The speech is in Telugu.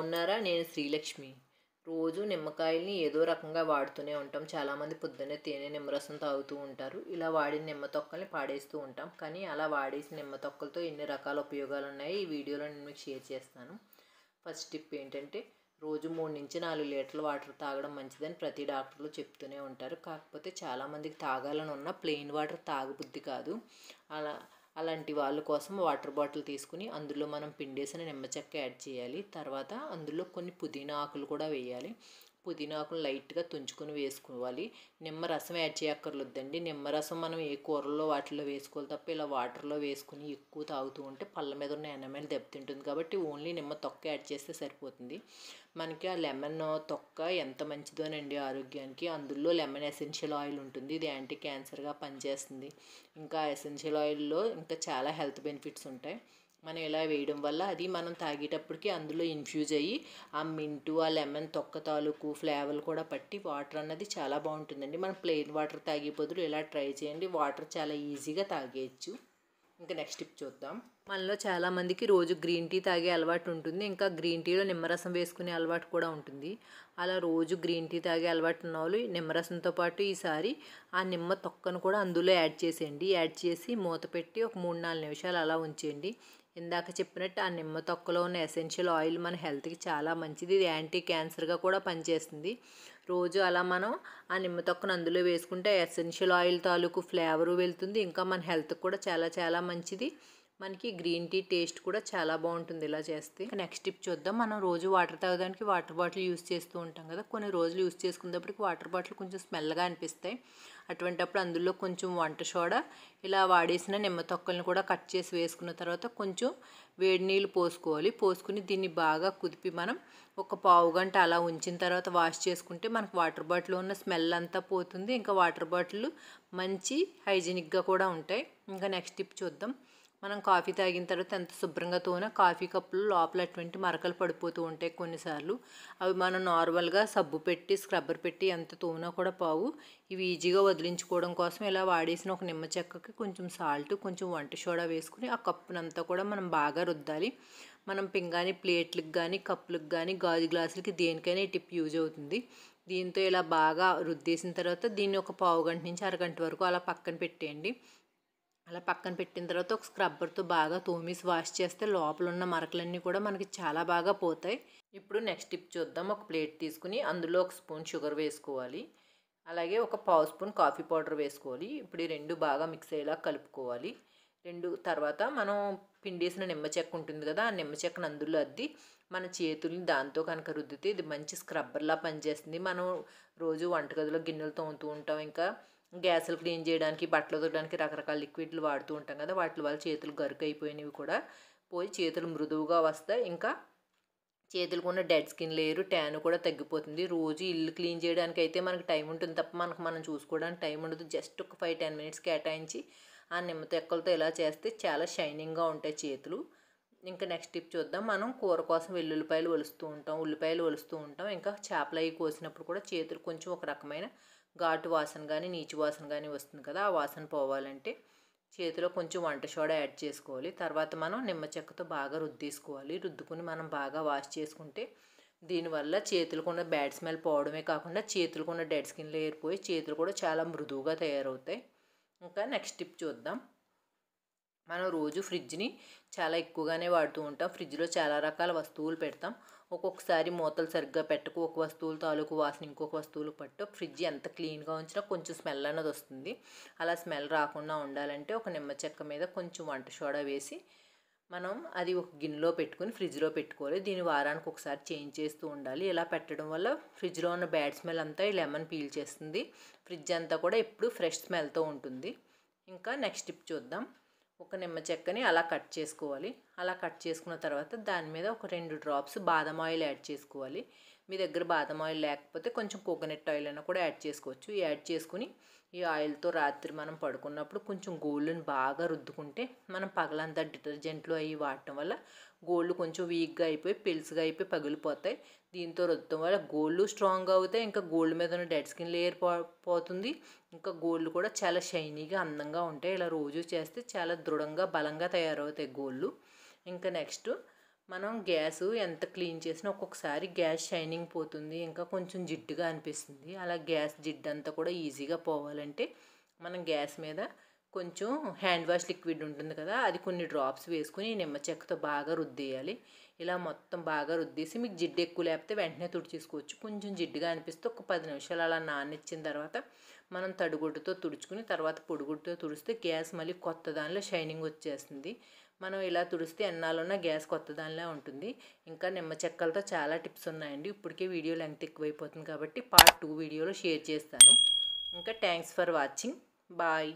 బాగున్నారా నేను శ్రీలక్ష్మి రోజు నిమ్మకాయల్ని ఏదో రకంగా వాడుతూనే ఉంటాం చాలామంది పొద్దున్నే తేనె నిమ్మరసం తాగుతూ ఉంటారు ఇలా వాడిన నిమ్మ తొక్కల్ని పాడేస్తూ ఉంటాం కానీ అలా వాడేసిన నిమ్మ తొక్కలతో ఎన్ని రకాల ఉపయోగాలు ఉన్నాయి ఈ వీడియోలో నేను మీకు షేర్ చేస్తాను ఫస్ట్ టిప్ ఏంటంటే రోజు మూడు నుంచి నాలుగు లీటర్లు వాటర్ తాగడం మంచిదని ప్రతి డాక్టర్లు చెప్తూనే ఉంటారు కాకపోతే చాలామందికి తాగాలని ఉన్న ప్లెయిన్ వాటర్ తాగబుద్ధి కాదు అలా అలాంటి వాళ్ళ కోసం వాటర్ బాటిల్ తీసుకుని అందులో మనం పిండేసిన నిమ్మచెక్క యాడ్ చేయాలి తర్వాత అందులో కొన్ని పుదీనా ఆకులు కూడా వేయాలి పుదీనాకును లైట్గా తుంచుకొని వేసుకోవాలి నిమ్మరసం యాడ్ చేయక్కర్లేదండి నిమ్మరసం మనం ఏ కూరల్లో వాటిలో వేసుకోవాలి తప్ప ఇలా వాటర్లో వేసుకుని ఎక్కువ తాగుతూ ఉంటే పళ్ళ మీద ఉన్న ఎనమైన దెబ్బతింటుంది కాబట్టి ఓన్లీ నిమ్మ తొక్క యాడ్ చేస్తే సరిపోతుంది మనకి ఆ లెమన్ తొక్క ఎంత మంచిదోనండి ఆరోగ్యానికి అందులో లెమన్ ఎసెన్షియల్ ఆయిల్ ఉంటుంది ఇది యాంటీ క్యాన్సర్గా పనిచేస్తుంది ఇంకా ఎసెన్షియల్ ఆయిల్లో ఇంకా చాలా హెల్త్ బెనిఫిట్స్ ఉంటాయి మనం ఇలా వేయడం వల్ల అది మనం తాగేటప్పటికి అందులో ఇన్ఫ్యూజ్ అయ్యి ఆ మింటు ఆ లెమన్ తొక్క తాలూకు ఫ్లేవర్ కూడా పట్టి వాటర్ అన్నది చాలా బాగుంటుందండి మనం ప్లెయిన్ వాటర్ తాగే బదులు ఇలా ట్రై చేయండి వాటర్ చాలా ఈజీగా తాగేయచ్చు ఇంకా నెక్స్ట్ టిప్ చూద్దాం మనలో చాలామందికి రోజు గ్రీన్ టీ తాగే అలవాటు ఉంటుంది ఇంకా గ్రీన్ టీలో నిమ్మరసం వేసుకునే అలవాటు కూడా ఉంటుంది అలా రోజు గ్రీన్ టీ తాగే అలవాటు ఉన్న వాళ్ళు నిమ్మరసంతో పాటు ఈసారి ఆ నిమ్మ తొక్కను కూడా అందులో యాడ్ చేసేయండి యాడ్ చేసి మూత పెట్టి ఒక మూడు నాలుగు నిమిషాలు అలా ఉంచేయండి ఇందాక చెప్పినట్టు ఆ నిమ్మ తొక్కలో ఉన్న ఎసెన్షియల్ ఆయిల్ మన హెల్త్కి చాలా మంచిది ఇది యాంటీ క్యాన్సర్గా కూడా పనిచేస్తుంది రోజు అలా మనం ఆ నిమ్మ తొక్కను అందులో వేసుకుంటే ఎసెన్షియల్ ఆయిల్ తాలూకు ఫ్లేవరు వెళ్తుంది ఇంకా మన హెల్త్కి కూడా చాలా చాలా మంచిది మనకి గ్రీన్ టీ టేస్ట్ కూడా చాలా బాగుంటుంది ఇలా చేస్తే నెక్స్ట్ టిప్ చూద్దాం మనం రోజు వాటర్ తాగడానికి వాటర్ బాటిల్ యూస్ చేస్తూ ఉంటాం కదా కొన్ని రోజులు యూస్ చేసుకున్నప్పటికి వాటర్ బాటిల్ కొంచెం స్మెల్గా అనిపిస్తాయి అటువంటప్పుడు అందులో కొంచెం వంట సోడా ఇలా వాడేసిన నిమ్మ తొక్కల్ని కూడా కట్ చేసి వేసుకున్న తర్వాత కొంచెం వేడి నీళ్ళు పోసుకోవాలి పోసుకుని దీన్ని బాగా కుదిపి మనం ఒక పావు గంట అలా ఉంచిన తర్వాత వాష్ చేసుకుంటే మనకు వాటర్ బాటిల్ ఉన్న స్మెల్ అంతా పోతుంది ఇంకా వాటర్ బాటిల్ మంచి హైజీనిక్గా కూడా ఉంటాయి ఇంకా నెక్స్ట్ టిప్ చూద్దాం మనం కాఫీ తాగిన తర్వాత ఎంత శుభ్రంగా తోన కాఫీ కప్పులు లోపల అటువంటి మరకలు పడిపోతూ ఉంటాయి కొన్నిసార్లు అవి మనం నార్మల్గా సబ్బు పెట్టి స్క్రబ్బర్ పెట్టి ఎంత తోనా కూడా పావు ఇవి ఈజీగా వదిలించుకోవడం కోసం ఇలా వాడేసిన ఒక నిమ్మ చెక్కకి కొంచెం సాల్ట్ కొంచెం వంట సోడా వేసుకుని ఆ కప్పునంతా కూడా మనం బాగా రుద్దాలి మనం పింగాని ప్లేట్లకు కానీ కప్పులకు కానీ గాజు గ్లాసులకి దేనికైనా ఈ టిప్ యూజ్ అవుతుంది దీంతో ఇలా బాగా రుద్దేసిన తర్వాత దీన్ని ఒక పావు గంట నుంచి అరగంట వరకు అలా పక్కన పెట్టేయండి అలా పక్కన పెట్టిన తర్వాత ఒక స్క్రబ్బర్తో బాగా తోమిసి వాష్ చేస్తే లోపల ఉన్న మరకలన్నీ కూడా మనకి చాలా బాగా పోతాయి ఇప్పుడు నెక్స్ట్ టిప్ చూద్దాం ఒక ప్లేట్ తీసుకుని అందులో ఒక స్పూన్ షుగర్ వేసుకోవాలి అలాగే ఒక పావు స్పూన్ కాఫీ పౌడర్ వేసుకోవాలి ఇప్పుడు ఈ రెండు బాగా మిక్స్ అయ్యేలా కలుపుకోవాలి రెండు తర్వాత మనం పిండేసిన నిమ్మ చెక్క ఉంటుంది కదా ఆ నిమ్మ చెక్కను అందులో అద్ది మన చేతుల్ని దాంతో కనుక రుద్దితే ఇది మంచి స్క్రబ్బర్లా పనిచేస్తుంది మనం రోజు వంటగదిలో గిన్నెలు తోముతూ ఉంటాం ఇంకా గ్యాసులు క్లీన్ చేయడానికి బట్టలు ఉతకడానికి రకరకాల లిక్విడ్లు వాడుతూ ఉంటాం కదా వాటి వల్ల చేతులు గరుకు అయిపోయినవి కూడా పోయి చేతులు మృదువుగా వస్తాయి ఇంకా చేతులకు ఉన్న డెడ్ స్కిన్ లేరు ట్యాన్ కూడా తగ్గిపోతుంది రోజు ఇల్లు క్లీన్ చేయడానికి అయితే మనకు టైం ఉంటుంది తప్ప మనకు మనం చూసుకోవడానికి టైం ఉండదు జస్ట్ ఒక ఫైవ్ టెన్ మినిట్స్ కేటాయించి ఆ నిమ్మ తెక్కలతో ఇలా చేస్తే చాలా షైనింగ్గా ఉంటాయి చేతులు ఇంకా నెక్స్ట్ టిప్ చూద్దాం మనం కూర కోసం వెల్లుల్లిపాయలు ఒలుస్తూ ఉంటాం ఉల్లిపాయలు ఒలుస్తూ ఉంటాం ఇంకా చేపలు అవి కోసినప్పుడు కూడా చేతులు కొంచెం ఒక రకమైన ఘాటు వాసన కానీ నీచు వాసన కానీ వస్తుంది కదా ఆ వాసన పోవాలంటే చేతిలో కొంచెం వంట సోడా యాడ్ చేసుకోవాలి తర్వాత మనం నిమ్మ చెక్కతో బాగా రుద్దేసుకోవాలి రుద్దుకుని మనం బాగా వాష్ చేసుకుంటే దీనివల్ల చేతులకున్న బ్యాడ్ స్మెల్ పోవడమే కాకుండా చేతులకున్న డెడ్ స్కిన్ లేయర్ పోయి చేతులు కూడా చాలా మృదువుగా తయారవుతాయి ఇంకా నెక్స్ట్ టిప్ చూద్దాం మనం రోజు ఫ్రిడ్జ్ని చాలా ఎక్కువగానే వాడుతూ ఉంటాం ఫ్రిడ్జ్లో చాలా రకాల వస్తువులు పెడతాం ఒక్కొక్కసారి మూతలు సరిగ్గా పెట్టకు ఒక వస్తువులు తాలూకు వాసన ఇంకొక వస్తువులు పట్టు ఫ్రిడ్జ్ ఎంత క్లీన్గా ఉంచినా కొంచెం స్మెల్ అన్నది వస్తుంది అలా స్మెల్ రాకుండా ఉండాలంటే ఒక నిమ్మ చెక్క మీద కొంచెం వంట సోడా వేసి మనం అది ఒక గిన్నెలో పెట్టుకుని ఫ్రిడ్జ్లో పెట్టుకోవాలి దీని వారానికి ఒకసారి చేంజ్ చేస్తూ ఉండాలి ఇలా పెట్టడం వల్ల ఫ్రిడ్జ్లో ఉన్న బ్యాడ్ స్మెల్ అంతా ఈ లెమన్ పీల్ చేస్తుంది ఫ్రిడ్జ్ అంతా కూడా ఎప్పుడు ఫ్రెష్ స్మెల్తో ఉంటుంది ఇంకా నెక్స్ట్ టిప్ చూద్దాం ఒక నిమ్మ చెక్కని అలా కట్ చేసుకోవాలి అలా కట్ చేసుకున్న తర్వాత దాని మీద ఒక రెండు డ్రాప్స్ బాదం ఆయిల్ యాడ్ చేసుకోవాలి మీ దగ్గర బాదం ఆయిల్ లేకపోతే కొంచెం కోకోనట్ ఆయిల్ అయినా కూడా యాడ్ చేసుకోవచ్చు యాడ్ చేసుకుని ఈ ఆయిల్తో రాత్రి మనం పడుకున్నప్పుడు కొంచెం గోళ్ళుని బాగా రుద్దుకుంటే మనం పగలంతా డిటర్జెంట్లు అవి వాడటం వల్ల గోళ్ళు కొంచెం వీక్గా అయిపోయి పెలుసుగా అయిపోయి పగిలిపోతాయి దీంతో రుద్దడం వల్ల గోళ్ళు స్ట్రాంగ్ అవుతాయి ఇంకా గోల్డ్ మీద ఉన్న డెడ్ స్కిన్ లేయర్ పోతుంది ఇంకా గోళ్ళు కూడా చాలా షైనీగా అందంగా ఉంటాయి ఇలా రోజు చేస్తే చాలా దృఢంగా బలంగా తయారవుతాయి గోళ్ళు ఇంకా నెక్స్ట్ మనం గ్యాస్ ఎంత క్లీన్ చేసినా ఒక్కొక్కసారి గ్యాస్ షైనింగ్ పోతుంది ఇంకా కొంచెం జిడ్డుగా అనిపిస్తుంది అలా గ్యాస్ జిడ్డు అంతా కూడా ఈజీగా పోవాలంటే మనం గ్యాస్ మీద కొంచెం హ్యాండ్ వాష్ లిక్విడ్ ఉంటుంది కదా అది కొన్ని డ్రాప్స్ వేసుకుని నిమ్మ చెక్కతో బాగా రుద్దేయాలి ఇలా మొత్తం బాగా రుద్దేసి మీకు జిడ్డు ఎక్కువ లేకపోతే వెంటనే తుడిచేసుకోవచ్చు కొంచెం జిడ్డుగా అనిపిస్తే ఒక పది నిమిషాలు అలా నానిచ్చిన తర్వాత మనం తడిగుడ్డుతో తుడుచుకుని తర్వాత పొడిగుడ్డుతో తుడిస్తే గ్యాస్ మళ్ళీ కొత్త దానిలో షైనింగ్ వచ్చేస్తుంది మనం ఇలా తుడిస్తే ఎన్నాళ్ళున్నా గ్యాస్ కొత్త దానిలా ఉంటుంది ఇంకా నిమ్మ చెక్కలతో చాలా టిప్స్ ఉన్నాయండి ఇప్పటికే వీడియో లెంగ్త్ ఎక్కువైపోతుంది కాబట్టి పార్ట్ టూ వీడియోలో షేర్ చేస్తాను ఇంకా థ్యాంక్స్ ఫర్ వాచింగ్ బాయ్